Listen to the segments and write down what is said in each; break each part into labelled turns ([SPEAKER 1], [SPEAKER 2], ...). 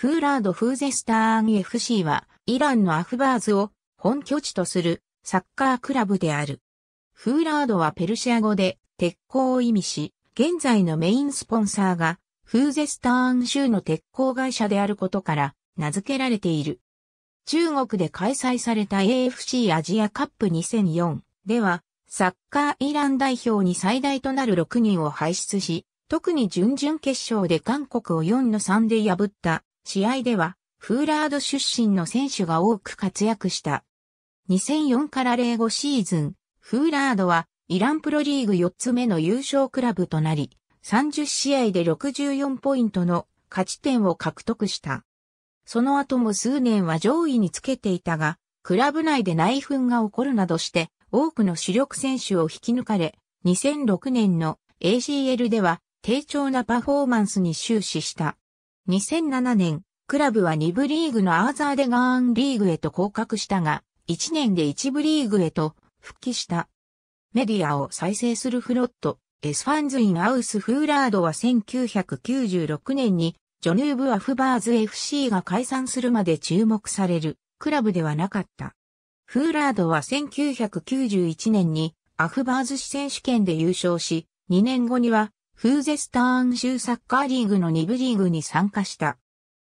[SPEAKER 1] フーラード・フーゼスターン FC は、イランのアフバーズを本拠地とするサッカークラブである。フーラードはペルシア語で鉄鋼を意味し、現在のメインスポンサーが、フーゼスターン州の鉄鋼会社であることから名付けられている。中国で開催された AFC アジアカップ2004では、サッカーイラン代表に最大となる6人を輩出し、特に準々決勝で韓国を4の3で破った試合では、フーラード出身の選手が多く活躍した。2004から05シーズン、フーラードはイランプロリーグ4つ目の優勝クラブとなり、30試合で64ポイントの勝ち点を獲得した。その後も数年は上位につけていたが、クラブ内で内紛が起こるなどして、多くの主力選手を引き抜かれ、2006年の ACL では低調なパフォーマンスに終始した。2007年、クラブは2部リーグのアーザーデガーンリーグへと降格したが、1年で1部リーグへと復帰した。メディアを再生するフロット、エスファンズインアウスフーラードは1996年にジョヌーブ・アフバーズ FC が解散するまで注目されるクラブではなかった。フーラードは1991年にアフバーズ市選手権で優勝し、2年後にはフーゼスターン州サッカーリーグの2部リーグに参加した。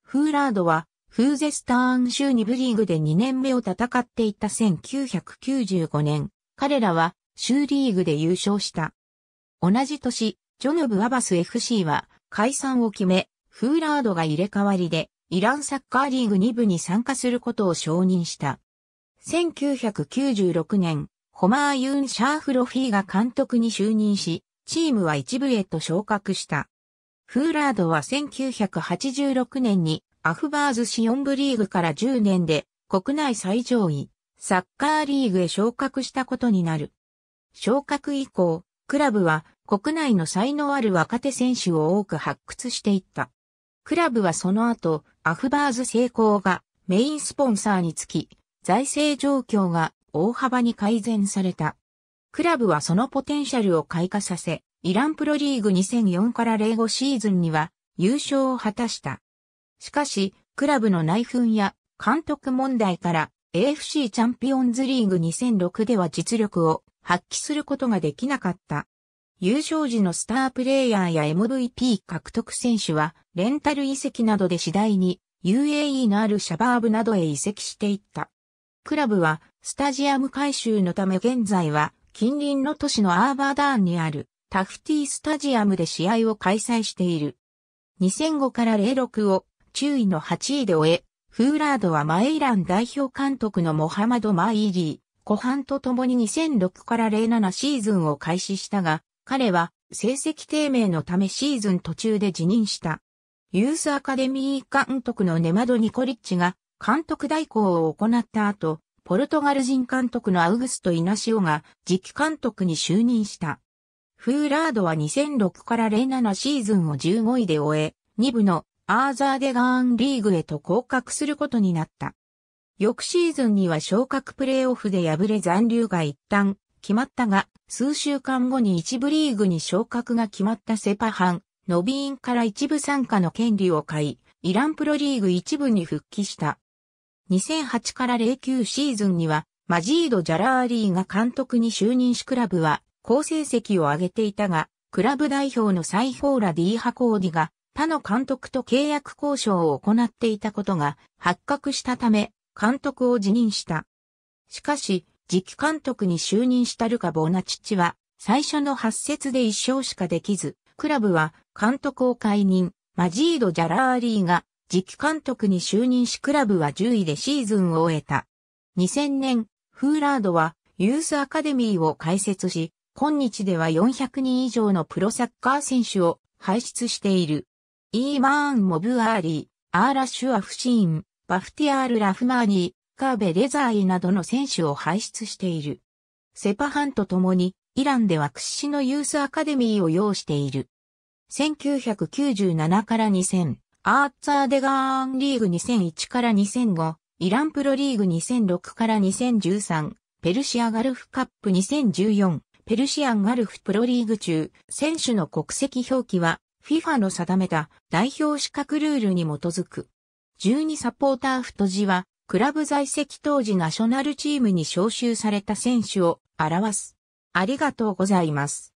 [SPEAKER 1] フーラードは、フーゼスターン州2部リーグで2年目を戦っていた1995年、彼らは州リーグで優勝した。同じ年、ジョヌブ・アバス FC は解散を決め、フーラードが入れ替わりで、イランサッカーリーグ2部に参加することを承認した。1996年、ホマー・ユン・シャーフロフィーが監督に就任し、チームは一部へと昇格した。フーラードは1986年にアフバーズシオンブリーグから10年で国内最上位サッカーリーグへ昇格したことになる。昇格以降、クラブは国内の才能ある若手選手を多く発掘していった。クラブはその後、アフバーズ成功がメインスポンサーにつき、財政状況が大幅に改善された。クラブはそのポテンシャルを開花させ、イランプロリーグ2004から05シーズンには優勝を果たした。しかし、クラブの内紛や監督問題から AFC チャンピオンズリーグ2006では実力を発揮することができなかった。優勝時のスタープレイヤーや MVP 獲得選手は、レンタル移籍などで次第に UAE のあるシャバーブなどへ移籍していった。クラブは、スタジアム改修のため現在は、近隣の都市のアーバーダーンにあるタフティースタジアムで試合を開催している。2005から06を注意の8位で終え、フーラードはマエイラン代表監督のモハマド・マイリー、ハンと共に2006から07シーズンを開始したが、彼は成績低迷のためシーズン途中で辞任した。ユースアカデミー監督のネマド・ニコリッチが監督代行を行った後、ポルトガル人監督のアウグスト・イナシオが次期監督に就任した。フーラードは2006から07シーズンを15位で終え、2部のアーザーデガーンリーグへと降格することになった。翌シーズンには昇格プレーオフで敗れ残留が一旦決まったが、数週間後に一部リーグに昇格が決まったセパハン、ノビーンから一部参加の権利を買い、イランプロリーグ一部に復帰した。2008から09シーズンには、マジード・ジャラーリーが監督に就任しクラブは、好成績を上げていたが、クラブ代表のサイホーラ・ディーハコーディが、他の監督と契約交渉を行っていたことが発覚したため、監督を辞任した。しかし、次期監督に就任したルカ・ボーナチッチは、最初の8節で1勝しかできず、クラブは監督を解任、マジード・ジャラーリーが次期監督に就任しクラブは10位でシーズンを終えた。2000年、フーラードはユースアカデミーを開設し、今日では400人以上のプロサッカー選手を輩出している。イーマーン・モブアーリー、アーラ・シュアフシーン、バフティアール・ラフマーニー、カーベ・レザーイなどの選手を輩出している。セパハンと共に、イランでは屈指のユースアカデミーを要している。1997から2000、アーツァーデガーンリーグ2001から2005、イランプロリーグ2006から2013、ペルシアガルフカップ2014、ペルシアンガルフプロリーグ中、選手の国籍表記は FIFA の定めた代表資格ルールに基づく。12サポーター太字は、クラブ在籍当時ナショナルチームに招集された選手を表す。ありがとうございます。